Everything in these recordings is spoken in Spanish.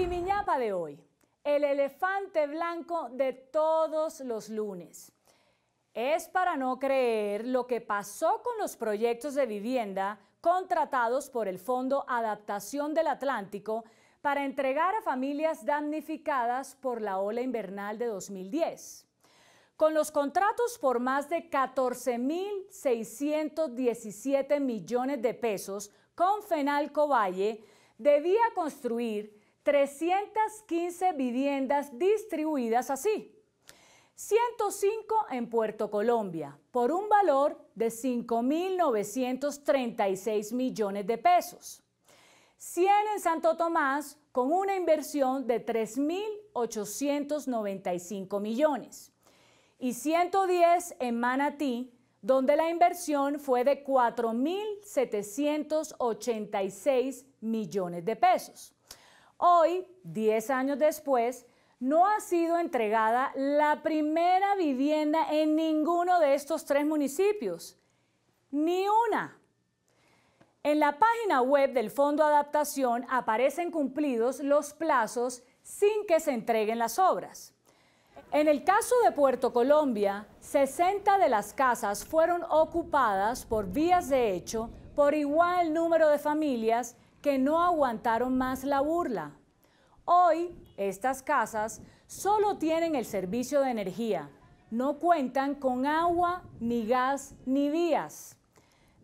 Y mi de hoy, el elefante blanco de todos los lunes. Es para no creer lo que pasó con los proyectos de vivienda contratados por el Fondo Adaptación del Atlántico para entregar a familias damnificadas por la ola invernal de 2010. Con los contratos por más de 14.617 millones de pesos con Fenalco Valle, debía construir 315 viviendas distribuidas así. 105 en Puerto Colombia, por un valor de 5.936 millones de pesos. 100 en Santo Tomás, con una inversión de 3.895 millones. Y 110 en Manatí, donde la inversión fue de 4.786 millones de pesos. Hoy, 10 años después, no ha sido entregada la primera vivienda en ninguno de estos tres municipios. Ni una. En la página web del Fondo Adaptación aparecen cumplidos los plazos sin que se entreguen las obras. En el caso de Puerto Colombia, 60 de las casas fueron ocupadas por vías de hecho por igual número de familias que no aguantaron más la burla. Hoy, estas casas solo tienen el servicio de energía, no cuentan con agua, ni gas, ni vías.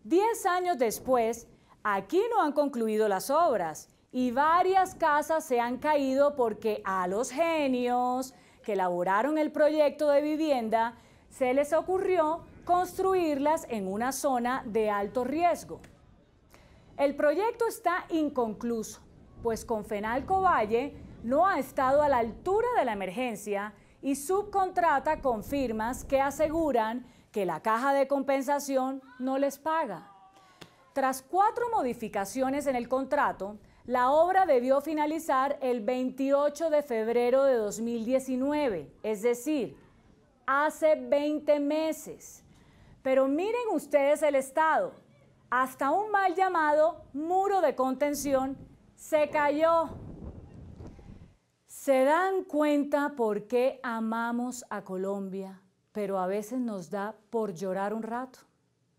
Diez años después, aquí no han concluido las obras y varias casas se han caído porque a los genios que elaboraron el proyecto de vivienda se les ocurrió construirlas en una zona de alto riesgo. El proyecto está inconcluso, pues Confenalco Valle no ha estado a la altura de la emergencia y subcontrata con firmas que aseguran que la caja de compensación no les paga. Tras cuatro modificaciones en el contrato, la obra debió finalizar el 28 de febrero de 2019, es decir, hace 20 meses. Pero miren ustedes el estado hasta un mal llamado muro de contención se cayó. Se dan cuenta por qué amamos a Colombia, pero a veces nos da por llorar un rato.